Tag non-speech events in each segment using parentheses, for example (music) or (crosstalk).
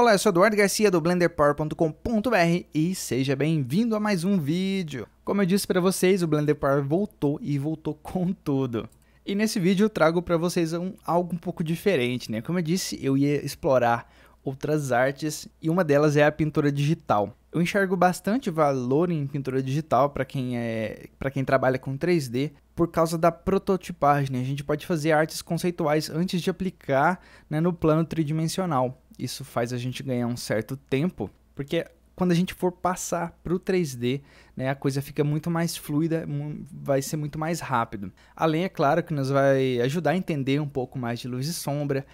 Olá, eu sou Eduardo Garcia do BlenderPower.com.br e seja bem-vindo a mais um vídeo. Como eu disse para vocês, o Blender Power voltou e voltou com tudo. E nesse vídeo eu trago para vocês um, algo um pouco diferente, né? Como eu disse, eu ia explorar outras artes e uma delas é a pintura digital. Eu enxergo bastante valor em pintura digital para quem é para quem trabalha com 3D por causa da prototipagem. Né? A gente pode fazer artes conceituais antes de aplicar né, no plano tridimensional. Isso faz a gente ganhar um certo tempo, porque quando a gente for passar para o 3D, né, a coisa fica muito mais fluida, vai ser muito mais rápido. Além, é claro, que nos vai ajudar a entender um pouco mais de luz e sombra,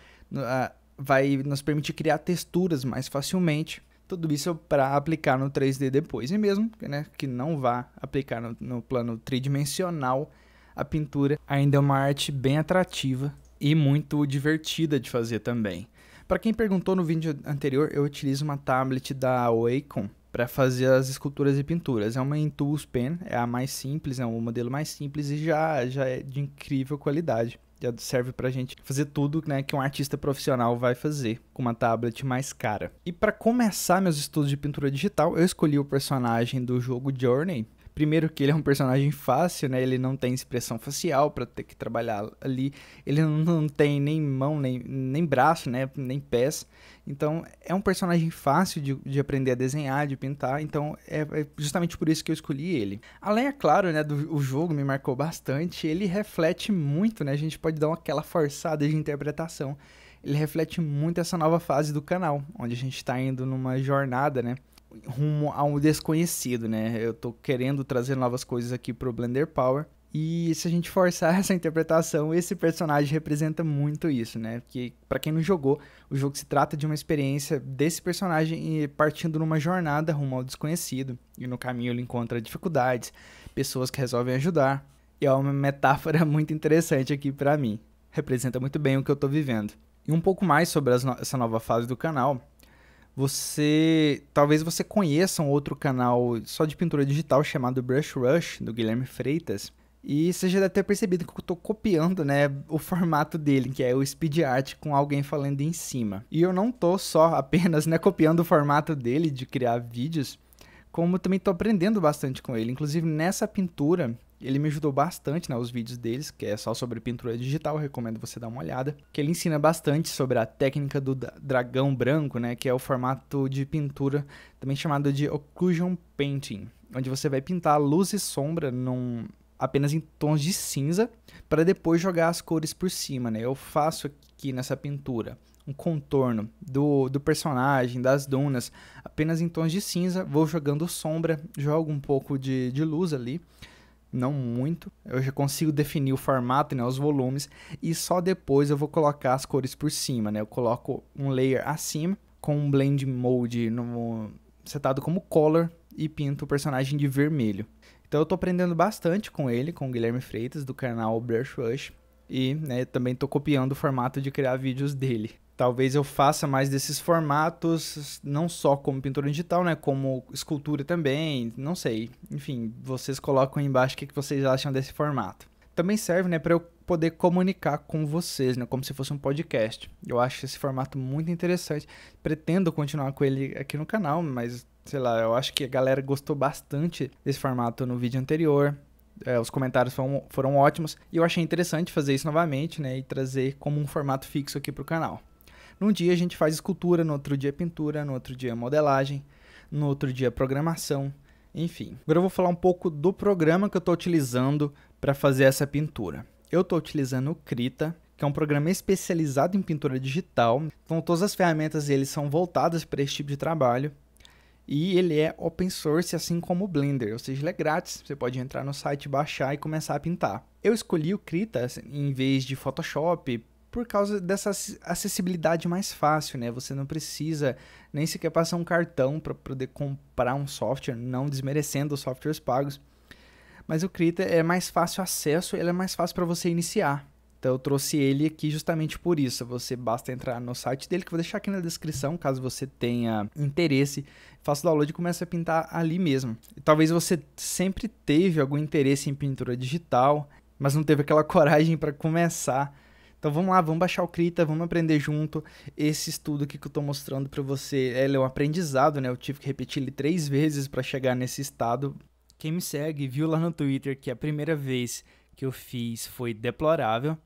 vai nos permitir criar texturas mais facilmente. Tudo isso para aplicar no 3D depois. E mesmo né, que não vá aplicar no, no plano tridimensional, a pintura ainda é uma arte bem atrativa e muito divertida de fazer também. Para quem perguntou no vídeo anterior, eu utilizo uma tablet da Wacom para fazer as esculturas e pinturas. É uma Intuos Pen, é a mais simples, é um modelo mais simples e já, já é de incrível qualidade. Já serve para gente fazer tudo né, que um artista profissional vai fazer com uma tablet mais cara. E para começar meus estudos de pintura digital, eu escolhi o personagem do jogo Journey, Primeiro que ele é um personagem fácil, né? Ele não tem expressão facial para ter que trabalhar ali. Ele não tem nem mão, nem, nem braço, né? Nem pés. Então é um personagem fácil de, de aprender a desenhar, de pintar. Então é, é, justamente por isso que eu escolhi ele. Além, é claro, né? Do, o jogo me marcou bastante. Ele reflete muito, né? A gente pode dar aquela forçada de interpretação. Ele reflete muito essa nova fase do canal, onde a gente está indo numa jornada, né? rumo a um desconhecido, né? Eu tô querendo trazer novas coisas aqui pro Blender Power. E se a gente forçar (laughs) essa interpretação, esse personagem representa muito isso, né? Porque para quem não jogou, o jogo se trata de uma experiência desse personagem partindo numa jornada rumo ao desconhecido, e no caminho ele encontra dificuldades, pessoas que resolvem ajudar. E é uma metáfora (laughs) muito interessante aqui para mim. Representa muito bem o que eu tô vivendo. E um pouco mais sobre no essa nova fase do canal, você talvez você conheça um outro canal só de pintura digital chamado Brush Rush do Guilherme Freitas e você já deve ter percebido que eu estou copiando, né, o formato dele, que é o speed art com alguém falando em cima. E eu não tô só apenas, né, copiando o formato dele de criar vídeos, como também estou aprendendo bastante com ele. Inclusive nessa pintura ele me ajudou bastante, né, os vídeos deles, que é só sobre pintura digital, recomendo você dar uma olhada, que ele ensina bastante sobre a técnica do dragão branco, né, que é o formato de pintura também chamado de occlusion painting, onde você vai pintar luz e sombra num apenas em tons de cinza para depois jogar as cores por cima, né? Eu faço aqui nessa pintura um contorno do, do personagem, das dunas, apenas em tons de cinza, vou jogando sombra, jogo um pouco de, de luz ali não muito. Eu já consigo definir o formato, né, os volumes, e só depois eu vou colocar as cores por cima, né? Eu coloco um layer acima com um blend mode no, setado como color e pinto o personagem de vermelho. Então eu tô aprendendo bastante com ele, com o Guilherme Freitas do canal Brush Rush e né, também estou copiando o formato de criar vídeos dele talvez eu faça mais desses formatos, não só como pintura digital, né? Como escultura também, não sei. Enfim, vocês colocam aí embaixo o que, vocês acham desse formato. Também serve, né, para eu poder comunicar com vocês, né, como se fosse um podcast. Eu acho esse formato muito interessante. Pretendo continuar com ele aqui no canal, mas sei lá, eu acho que a galera gostou bastante desse formato no vídeo anterior. É, os comentários foram, foram ótimos e eu achei interessante fazer isso novamente, né, e trazer como um formato fixo aqui para o canal. Num dia a gente faz escultura, no outro dia pintura, no outro dia modelagem, no outro dia programação, enfim. Agora eu vou falar um pouco do programa que eu estou utilizando para fazer essa pintura. Eu estou utilizando o Krita, que é um programa especializado em pintura digital. Então todas as ferramentas eles são voltadas para esse tipo de trabalho. E ele é open source, assim como o Blender, ou seja, ele é grátis. Você pode entrar no site, baixar e começar a pintar. Eu escolhi o Krita assim, em vez de Photoshop, por causa dessa acessibilidade mais fácil, né? Você não precisa nem sequer passar um cartão para poder comprar um software, não desmerecendo os softwares pagos. Mas o Krita é mais fácil acesso, ele é mais fácil para você iniciar. Então eu trouxe ele aqui justamente por isso. Você basta entrar no site dele, que eu vou deixar aqui na descrição, caso você tenha interesse. Faça o download e começa a pintar ali mesmo. E talvez você sempre teve algum interesse em pintura digital, mas não teve aquela (laughs) coragem para começar então vamos lá, vamos baixar o Krita, vamos aprender junto esse estudo aqui que eu estou mostrando para você. Ele é um aprendizado, né? Eu tive que repetir ele três vezes para chegar nesse estado. Quem me segue viu lá no Twitter que a primeira vez que eu fiz foi deplorável.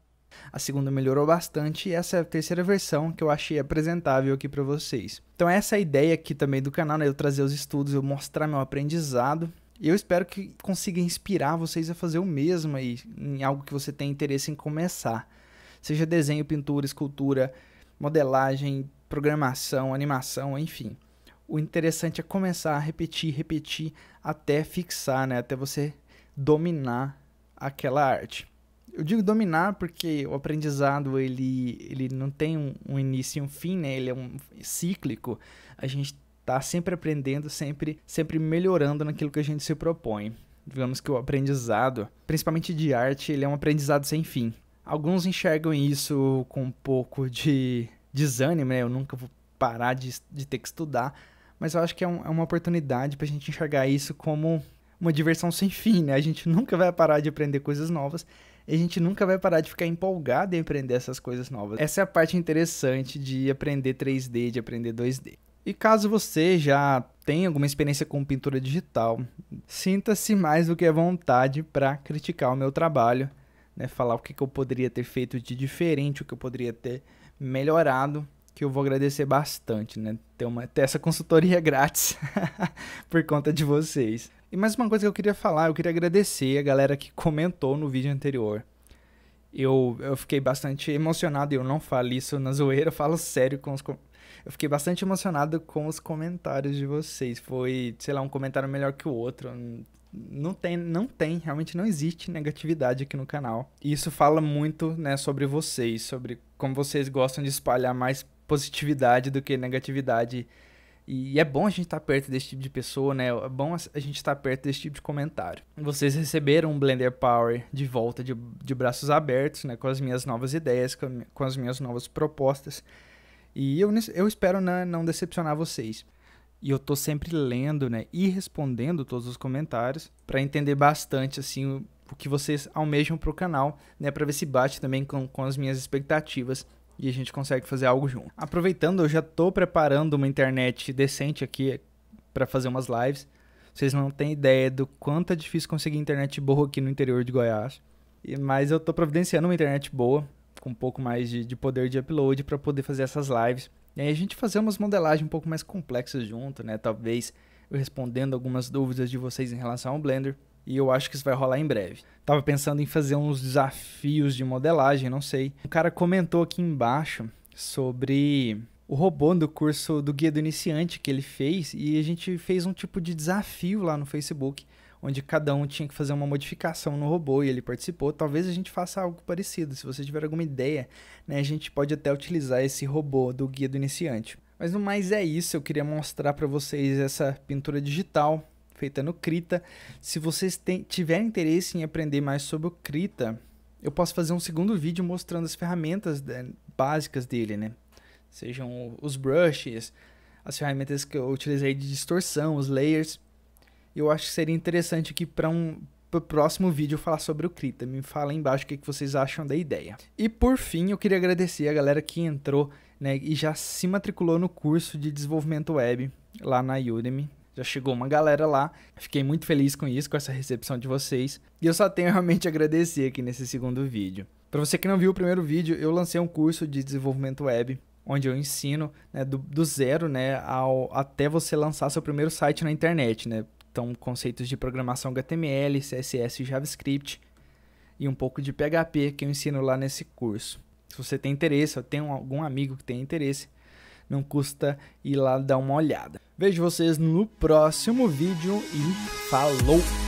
A segunda melhorou bastante e essa é a terceira versão que eu achei apresentável aqui para vocês. Então essa é a ideia aqui também do canal, né? Eu trazer os estudos, eu mostrar meu aprendizado eu espero que consiga inspirar vocês a fazer o mesmo aí, em algo que você tem interesse em começar seja desenho, pintura, escultura, modelagem, programação, animação, enfim. O interessante é começar a repetir, repetir até fixar, né? Até você dominar aquela arte. Eu digo dominar porque o aprendizado ele, ele não tem um, um início e um fim, né? Ele é um cíclico. A gente está sempre aprendendo, sempre, sempre melhorando naquilo que a gente se propõe. Digamos que o aprendizado, principalmente de arte, ele é um aprendizado sem fim. Alguns enxergam isso com um pouco de desânimo, né? Eu nunca vou parar de, de ter que estudar. Mas eu acho que é, um, é uma oportunidade para a gente enxergar isso como uma diversão sem fim, né? A gente nunca vai parar de aprender coisas novas e a gente nunca vai parar de ficar empolgado em aprender essas coisas novas. Essa é a parte interessante de aprender 3D, de aprender 2D. E caso você já tenha alguma experiência com pintura digital, sinta-se mais do que à vontade para criticar o meu trabalho né, falar o que, que eu poderia ter feito de diferente, o que eu poderia ter melhorado, que eu vou agradecer bastante, né? Ter, uma, ter essa consultoria (laughs) grátis (laughs) por conta de vocês. E mais uma coisa que eu queria falar, eu queria agradecer a galera que comentou no vídeo anterior. Eu, eu fiquei bastante emocionado, eu não falo isso na zoeira, eu falo sério com os. Eu fiquei bastante emocionado com os comentários de vocês. Foi, sei lá, um comentário melhor que o outro. Hum, não tem, não tem, realmente não existe negatividade aqui no canal. E isso fala muito, né, sobre vocês, sobre como vocês gostam de espalhar mais positividade do que negatividade. E é bom a gente estar tá perto desse tipo de pessoa, né? É bom a gente estar tá perto desse tipo de comentário. Vocês receberam o Blender Power de volta de, de braços abertos, né? Com as minhas novas ideias, com, com as minhas novas propostas. E eu, eu espero né, não decepcionar vocês e eu tô sempre lendo, né, e respondendo todos os comentários para entender bastante assim o, o, que vocês almejam pro canal, né, para ver se bate também com, com as minhas expectativas e a gente consegue fazer algo junto. Aproveitando, eu já tô preparando uma internet decente aqui para fazer umas lives. Vocês não têm ideia do quanto é difícil conseguir internet boa aqui no interior de Goiás. Mas eu tô providenciando uma internet boa, com um pouco mais de, de poder de upload para poder fazer essas lives e aí a gente fazer umas modelagens um pouco mais complexas junto, né? Talvez eu respondendo algumas dúvidas de vocês em relação ao Blender. E eu acho que isso vai rolar em breve. Tava pensando em fazer uns desafios de modelagem, não sei. Um cara comentou aqui embaixo sobre o robô do curso do Guia do Iniciante que ele fez. E a gente fez um tipo de desafio lá no Facebook onde cada um tinha que fazer uma modificação no robô e ele participou. Talvez a gente faça algo parecido. Se você tiver alguma ideia, né, a gente pode até utilizar esse robô do guia do iniciante. Mas no mais é isso, eu queria mostrar para vocês essa pintura digital feita no Krita. Se vocês tiverem interesse em aprender mais sobre o Krita, eu posso fazer um segundo vídeo mostrando as ferramentas de, básicas dele, né? Sejam os brushes, as ferramentas que eu utilizei de distorção, os layers eu acho que seria interessante aqui para um pro próximo vídeo falar sobre o Krita. Me fala aí embaixo o que, que vocês acham da ideia. E por fim, eu queria agradecer a galera que entrou né, e já se matriculou no curso de desenvolvimento web lá na Udemy. Já chegou uma galera lá. Fiquei muito feliz com isso, com essa recepção de vocês. E eu só tenho (laughs) realmente a agradecer aqui nesse segundo vídeo. Para você que não viu o primeiro vídeo, eu lancei um curso de desenvolvimento web, onde eu ensino né, do, do, zero né, ao, até você lançar seu primeiro site na internet. Né? Então, conceitos de programação HTML, CSS e JavaScript e um pouco de PHP que eu ensino lá nesse curso. Se você tem interesse, ou tem algum amigo que tem interesse, não custa ir lá dar uma olhada. Vejo vocês no próximo vídeo e falou!